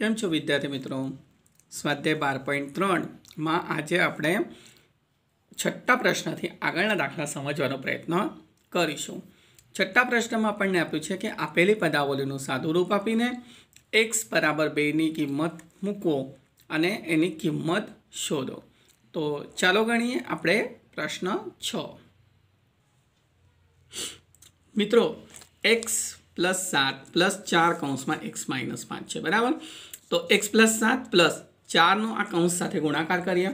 કેમ છો વિદ્યાર્થી મિત્રો સ્વાધ્યાય બાર પોઈન્ટ ત્રણમાં આજે આપણે છઠ્ઠા પ્રશ્નથી આગળના દાખલા સમજવાનો પ્રયત્ન કરીશું છઠ્ઠા પ્રશ્નમાં આપણને આપ્યું છે કે આપેલી પદાવલીનું સાદું રૂપ આપીને એક્સ બરાબર બેની કિંમત મૂકો અને એની કિંમત શોધો તો ચાલો ગણીએ આપણે પ્રશ્ન છ મિત્રો એક્સ પ્લસ સાત પ્લસ ચાર કૌંસમાં એક્સ માઇનસ પાંચ છે બરાબર તો એક્સ પ્લસ સાત પ્લસ ચારનો આ કૌંસ સાથે ગુણાકાર કરીએ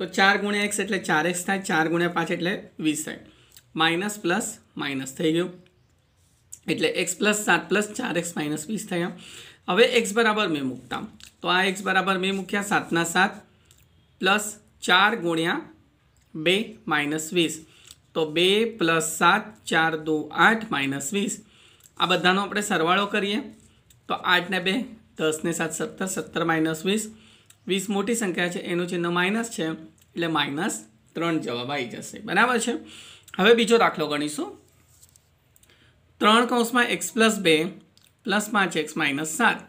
તો ચાર ગુણ્યા એક્સ એટલે ચાર એક્સ થાય ચાર ગુણ્યા પાંચ એટલે વીસ થાય માઇનસ પ્લસ માઇનસ થઈ ગયું એટલે એક્સ પ્લસ સાત પ્લસ ચાર એક્સ માઇનસ વીસ થયા હવે એક્સ બરાબર મેં મૂકતા તો આ એક્સ બરાબર મેં મૂક્યા સાતના સાત પ્લસ ચાર ગુણ્યા બે માઇનસ વીસ તો બે પ્લસ સાત ચાર દો આઠ માઇનસ વીસ આ બધાનો આપણે સરવાળો કરીએ તો આઠને બે દસને સાત સત્તર સત્તર માઇનસ વીસ વીસ મોટી સંખ્યા છે એનું ચિહ્ન માઇનસ છે એટલે માઇનસ ત્રણ જવાબ આવી જશે બરાબર છે હવે બીજો દાખલો ગણીશું ત્રણ કૌંસમાં એક્સ પ્લસ બે પ્લસ પાંચ એક્સ માઇનસ સાત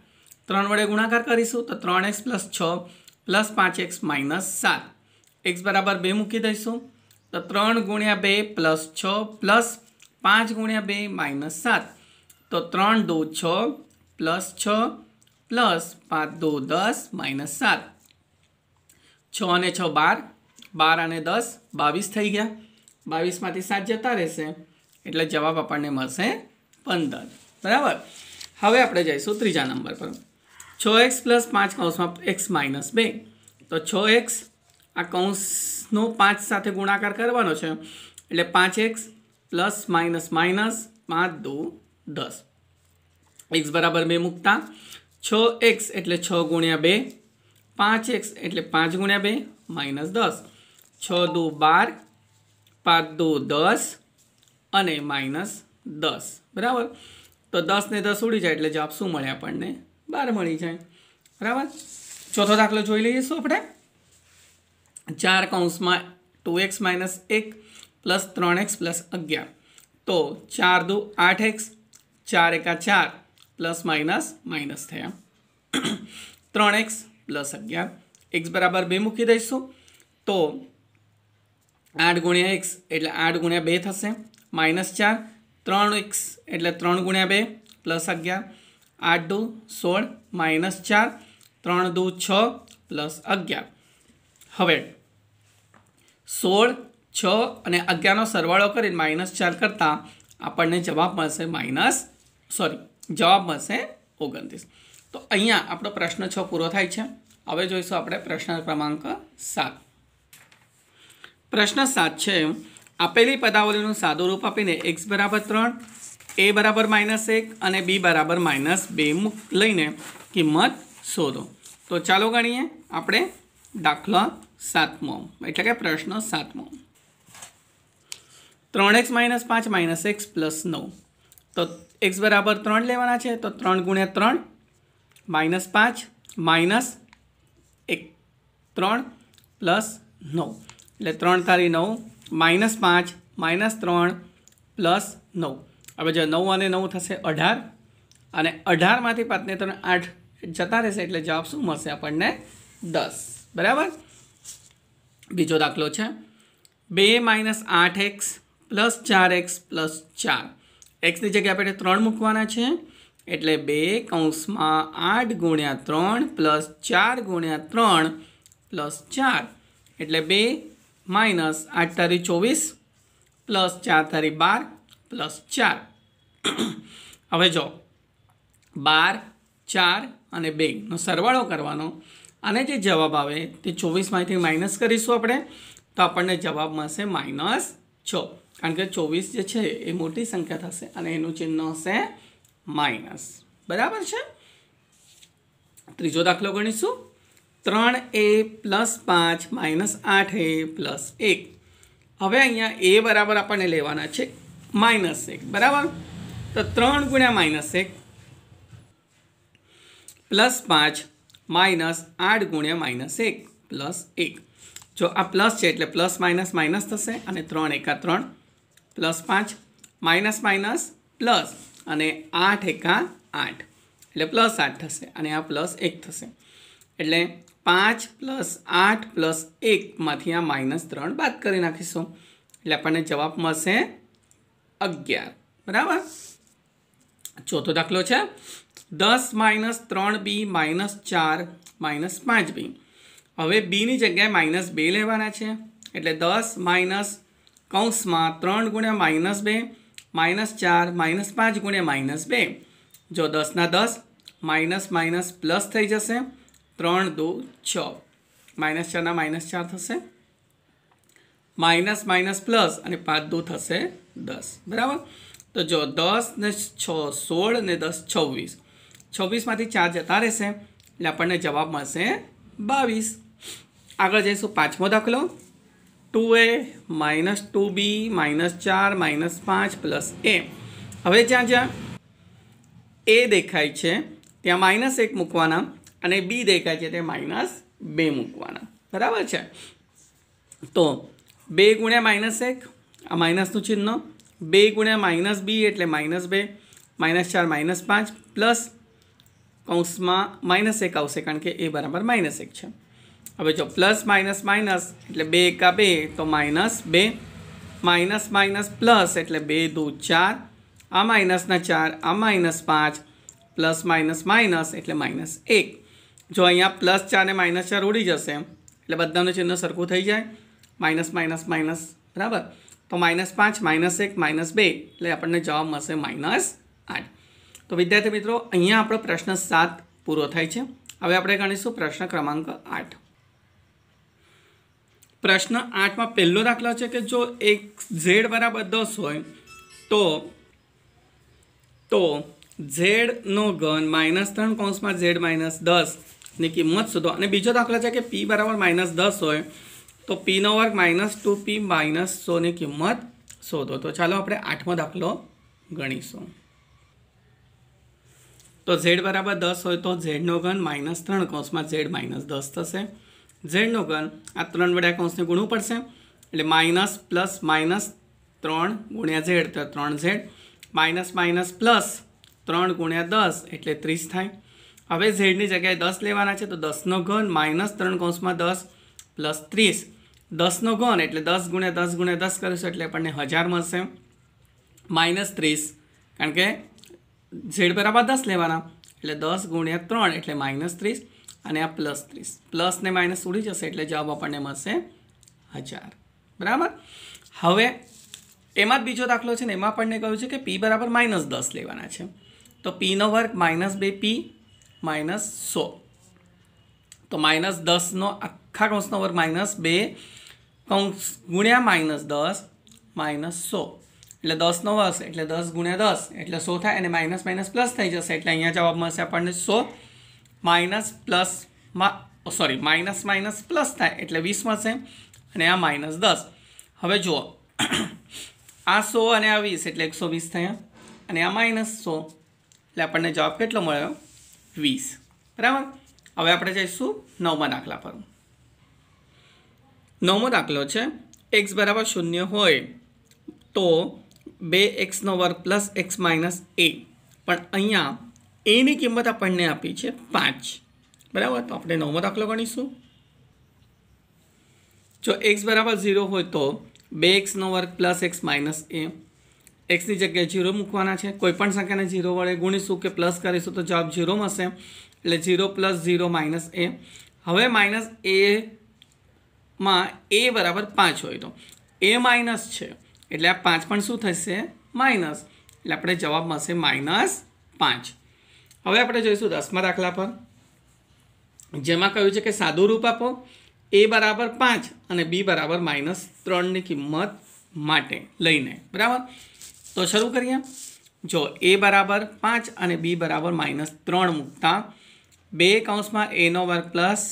ત્રણ વડે ગુણાકાર કરીશું તો ત્રણ એક્સ પ્લસ છ પ્લસ પાંચ એક્સ માઇનસ સાત એક્સ બરાબર બે મૂકી દઈશું તો ત્રણ ગુણ્યા બે પ્લસ છ પ્લસ પાંચ ગુણ્યા બે માઇનસ સાત તો ત્રણ દો છ પ્લસ છ પ્લસ પાંચ દો દસ માઇનસ સાત છ અને છ બાર બાર અને દસ બાવીસ થઈ ગયા બાવીસમાંથી સાત જતા રહેશે એટલે જવાબ આપણને મળશે પંદર બરાબર હવે આપણે જઈશું ત્રીજા નંબર પર છ એક્સ પ્લસ પાંચ કૌંસમાં એક્સ માઇનસ બે તો છ એક્સ આ કૌંસનો પાંચ સાથે ગુણાકાર કરવાનો છે એટલે પાંચ એક્સ પ્લસ માઇનસ માઇનસ પાંચ દો દસ એક્સ બરાબર બે મૂકતા છ એક્સ એટલે છ ગુણ્યા બે પાંચ એક્સ એટલે પાંચ ગુણ્યા બે માઇનસ દસ છ દો બાર પાંચ દો દસ અને માઇનસ દસ બરાબર તો દસ ને દસ ઉડી જાય એટલે જવાબ શું મળે આપણને બાર મળી જાય બરાબર ચોથો દાખલો જોઈ લઈએ શું આપણે ચાર કૌંસમાં ટુ એક્સ માઇનસ એક પ્લસ ત્રણ એક્સ પ્લસ અગિયાર તો ચાર દો આઠ એક્સ ચાર એકા ચાર પ્લસ માઇનસ માઇનસ થયા ત્રણ એક્સ પ્લસ અગિયાર એક્સ બરાબર બે મૂકી દઈશું તો આઠ ગુણ્યા એક્સ એટલે આઠ ગુણ્યા બે થશે માઇનસ ચાર ત્રણ એક્સ એટલે ત્રણ ગુણ્યા બે પ્લસ અગિયાર આઠ દુ સોળ માઇનસ ચાર ત્રણ દુ છ પ્લસ અગિયાર હવે સોળ છ અને અગિયારનો સરવાળો કરીને માઇનસ ચાર કરતાં આપણને જવાબ મળશે માઇનસ સોરી જવાબ મળશે ઓગણત્રીસ તો અહીંયા આપણો પ્રશ્ન છ પૂરો થાય છે હવે જોઈશું આપણે પ્રશ્ન ક્રમાંક સાત પ્રશ્ન સાત છે આપેલી પદાવલીનું સાદું રૂપ આપીને એક્સ બરાબર ત્રણ એ બરાબર માઇનસ એક અને બી બરાબર માઇનસ બે લઈને કિંમત શોધો તો ચાલો ગણીએ આપણે દાખલો સાતમો એટલે કે પ્રશ્ન સાતમો ત્રણ એક્સ માઇનસ પાંચ માઇનસ એક્સ પ્લસ નવ તો એક્સ બરાબર ત્રણ લેવાના છે તો ત્રણ ગુણ્યા ત્રણ માઇનસ પાંચ માઇનસ એક ત્રણ પ્લસ નવ એટલે ત્રણ તારી નવ માઇનસ પાંચ માઇનસ ત્રણ પ્લસ નવ હવે જો નવ અને નવ થશે અઢાર અને અઢારમાંથી પાંચને ત્રણ આઠ જતા રહેશે એટલે જવાબ શું મળશે આપણને દસ બરાબર બીજો દાખલો છે બે માઇનસ આઠ એક્સ પ્લસ ચાર એક્સ પ્લસ ચાર એક્સની જગ્યા આપણે ત્રણ મૂકવાના છે એટલે બે કૌંસમાં આઠ ગુણ્યા ત્રણ પ્લસ ચાર ગુણ્યા ત્રણ પ્લસ ચાર એટલે બે માઇનસ આઠ તારી ચોવીસ પ્લસ ચાર તારી બાર પ્લસ ચાર હવે જો બાર ચાર અને બેનો સરવાળો કરવાનો અને જે જવાબ આવે તે ચોવીસમાંથી માઇનસ કરીશું આપણે તો આપણને જવાબ મળશે માઇનસ છ કારણ કે ચોવીસ જે છે એ મોટી સંખ્યા થશે અને એનું ચિહ્ન હશે માઇનસ બરાબર છે ત્રીજો દાખલો ગણીશું ત્રણ એ પ્લસ પાંચ માઇનસ આઠ એ પ્લસ એક હવે અહીંયા એ બરાબર આપણને લેવાના છે માઇનસ એક બરાબર તો ત્રણ ગુણ્યા માઇનસ એક પ્લસ પાંચ માઇનસ આઠ ગુણ્યા માઇનસ એક પ્લસ એક જો આ પ્લસ છે એટલે પ્લસ માઇનસ માઇનસ થશે અને ત્રણ એકા ત્રણ પ્લસ પાંચ માઇનસ માઇનસ પ્લસ અને આઠ એકા આઠ એટલે પ્લસ આઠ થશે અને આ પ્લસ એક થશે એટલે પાંચ પ્લસ આઠ પ્લસ એકમાંથી આ માઇનસ ત્રણ બાદ કરી નાખીશું એટલે આપણને જવાબ મળશે અગિયાર બરાબર ચોથો દાખલો છે દસ માઇનસ ત્રણ બી માઇનસ ચાર માઇનસ પાંચ બી હવે બીની જગ્યાએ માઇનસ બે લેવાના છે એટલે દસ માઇનસ કૌંસમાં ત્રણ ગુણ્યા માઇનસ બે માઇનસ ચાર માઇનસ પાંચ ગુણ્યા માઇનસ બે જો દસના દસ માઇનસ માઇનસ પ્લસ થઈ જશે ત્રણ દો છ માઇનસ ચારના માઇનસ ચાર થશે માઇનસ માઇનસ પ્લસ અને પાંચ દો થશે દસ બરાબર તો જો દસ ને છ સોળ ને દસ છવ્વીસ છવ્વીસમાંથી ચાર જતા રહેશે એટલે આપણને જવાબ મળશે બાવીસ આગળ જઈશું પાંચમો દાખલો two A minus two B minus ચાર માઇનસ પાંચ પ્લસ એ હવે જ્યાં જ્યાં એ દેખાય છે ત્યાં માઇનસ એક મૂકવાના અને બી દેખાય છે તે માઇનસ બે મૂકવાના બરાબર છે તો બે ગુણ્યા માઇનસ એક આ માઇનસનું ચિહ્ન બે ગુણ્યા માઇનસ બી એટલે માઇનસ બે માઇનસ ચાર માઇનસ પાંચ પ્લસ કૌંસમાં માઇનસ એક આવશે કારણ કે એ બરાબર માઇનસ એક છે હવે જો પ્લસ માઇનસ માઇનસ એટલે બે એકા બે તો માઇનસ બે માઇનસ માઇનસ પ્લસ એટલે બે દૂ ચાર આ માઇનસના ચાર આ માઇનસ પાંચ પ્લસ માઇનસ માઇનસ એટલે માઇનસ એક જો અહીંયા પ્લસ ચાર ને માઇનસ ચાર ઉડી જશે એટલે બધાનું ચિહ્ન સરખું થઈ જાય માઇનસ માઇનસ માઇનસ બરાબર તો માઇનસ પાંચ માઇનસ એક માઇનસ બે એટલે આપણને જવાબ મળશે માઇનસ આઠ તો વિદ્યાર્થી મિત્રો અહીંયા આપણો પ્રશ્ન સાત પૂરો થાય છે હવે આપણે ગણીશું પ્રશ્ન ક્રમાંક આઠ પ્રશ્ન આઠમાં પહેલો દાખલો છે કે જો એક ઝેડ બરાબર દસ હોય તો તો ઝેડનો ઘન માઇનસ ત્રણ કૌંસમાં ઝેડ માઇનસ દસની કિંમત શોધો અને બીજો દાખલો છે કે પી બરાબર માઇનસ દસ હોય તો પીનો વર્ગ માઇનસ ટુ પી માઇનસ સોની કિંમત શોધો તો ચાલો આપણે આઠમો દાખલો ગણીશું તો ઝેડ બરાબર દસ હોય તો ઝેડનો ઘન માઇનસ ત્રણ કૌંસમાં ઝેડ માઇનસ દસ થશે ઝેડનો ઘન આ ત્રણ વડે કૌંસને ગુણવું પડશે એટલે માઇનસ પ્લસ માઇનસ ત્રણ ગુણ્યા ઝેડ તો ત્રણ ઝેડ માઇનસ માઇનસ પ્લસ ત્રણ ગુણ્યા દસ એટલે ત્રીસ થાય હવે ઝેડની જગ્યાએ દસ લેવાના છે તો દસનો ઘન માઇનસ ત્રણ કૌંસમાં દસ પ્લસ ત્રીસ દસનો ઘન એટલે દસ ગુણ્યા દસ ગુણ્યા દસ કરીશું એટલે આપણને હજાર મળશે માઇનસ ત્રીસ કારણ કે ઝેડ બરાબર દસ લેવાના એટલે દસ ગુણ્યા ત્રણ એટલે માઇનસ ત્રીસ અને આ પ્લસ ત્રીસ પ્લસ ને માઇનસ ઉડી જશે એટલે જવાબ આપણને મળશે હજાર બરાબર હવે એમાં જ બીજો દાખલો છે ને એમાં આપણને કહ્યું છે કે પી બરાબર માઇનસ દસ લેવાના છે તો પીનો વર્ગ માઇનસ બે પી માઇનસ સો તો માઇનસ દસનો આખા કૌંસનો વર્ગ માઇનસ બે કૌંસ ગુણ્યા માઇનસ દસ માઇનસ સો એટલે દસનો વર્ષ એટલે દસ ગુણ્યા દસ એટલે સો થાય અને માઇનસ માઇનસ પ્લસ થઈ જશે એટલે અહીંયા જવાબ મળશે આપણને સો માઇનસ પ્લસમાં સોરી માઇનસ માઇનસ પ્લસ થાય એટલે વીસ મળશે અને આ માઇનસ દસ હવે જુઓ આ સો અને આ વીસ એટલે એકસો વીસ થયા અને આ માઇનસ સો એટલે આપણને જવાબ કેટલો મળ્યો વીસ બરાબર હવે આપણે જઈશું નવમા દાખલા પર નવમો દાખલો છે એક્સ બરાબર શૂન્ય હોય તો બે એક્સનો વર્ગ પ્લસ એક્સ માઇનસ એ પણ અહીંયા એની કિંમત આપણને આપી છે પાંચ બરાબર તો આપણે નવમો દાખલો ગણીશું જો એક્સ બરાબર ઝીરો હોય તો બે એક્સનો વર્ગ પ્લસ એક્સ માઇનસ એ એક્સની જગ્યાએ ઝીરો મૂકવાના છે કોઈપણ સંખ્યાને ઝીરો વડે ગુણીશું કે પ્લસ કરીશું તો જવાબ ઝીરો મળશે એટલે zero plus zero minus a હવે માઇનસ એમાં એ બરાબર પાંચ હોય તો એ માઇનસ છે એટલે આ પાંચ પણ શું થશે માઇનસ એટલે આપણે જવાબ મળશે માઇનસ પાંચ હવે આપણે જોઈશું દસમા દાખલા પર જેમાં કહ્યું છે કે સાદું રૂપ આપો એ બરાબર પાંચ અને બી બરાબર માઇનસ ત્રણની કિંમત માટે લઈને બરાબર તો શરૂ કરીએ જો એ બરાબર પાંચ અને બી બરાબર માઇનસ ત્રણ મૂકતા બે કૌંસમાં એનો વર્ગ પ્લસ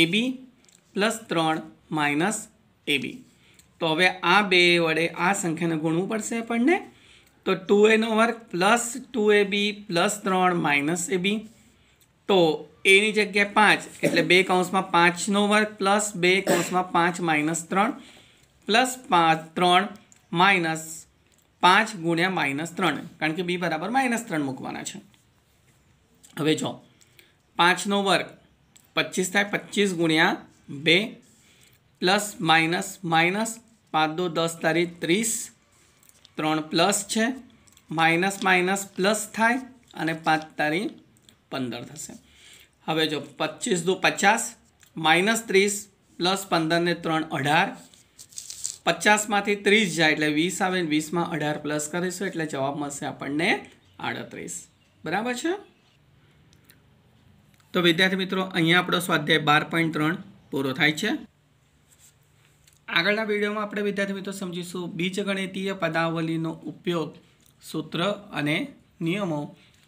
એ બી પ્લસ ત્રણ માઇનસ એ બી તો હવે આ બે વડે આ સંખ્યાને ગુણવું પડશે આપણને તો ટુ એનો વર્ગ plus two a b plus ત્રણ માઇનસ એ બી તો એની જગ્યાએ પાંચ એટલે બે કૌંસમાં પાંચનો વર્ગ પ્લસ બે કૌંસમાં પાંચ માઇનસ ત્રણ પ્લસ પાંચ ત્રણ માઇનસ પાંચ ગુણ્યા માઇનસ ત્રણ કારણ કે બી બરાબર માઇનસ ત્રણ મૂકવાના છે હવે જો પાંચનો વર્ગ પચીસ થાય પચીસ ગુણ્યા બે પ્લસ માઇનસ માઇનસ પાંચ દો દસ તારીખ ત્રીસ ત્રણ પ્લસ છે માઇનસ માઇનસ પ્લસ થાય અને પાંચ તારીખ પંદર થશે હવે જો પચીસ દુ પચાસ માઇનસ ત્રીસ પ્લસ પંદરને ત્રણ અઢાર પચાસમાંથી ત્રીસ જાય એટલે વીસ આવે ને વીસમાં અઢાર પ્લસ કરીશું એટલે જવાબ મળશે આપણને આડત્રીસ બરાબર છે તો વિદ્યાર્થી મિત્રો અહીંયા આપણો સ્વાધ્યાય બાર પોઈન્ટ ત્રણ પૂરો થાય છે આગળના વિડીયોમાં આપણે વિદ્યાર્થી મિત્રો સમજીશું બીજગણિતીય પદાવલીનો ઉપયોગ સૂત્ર અને નિયમો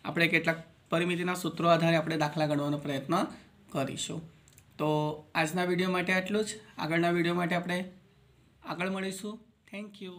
આપણે કેટલાક પરિમિતિના સૂત્રો આધારે આપણે દાખલા ગણવાનો પ્રયત્ન કરીશું તો આજના વિડીયો માટે આટલું જ આગળના વિડીયો માટે આપણે આગળ મળીશું થેન્ક યુ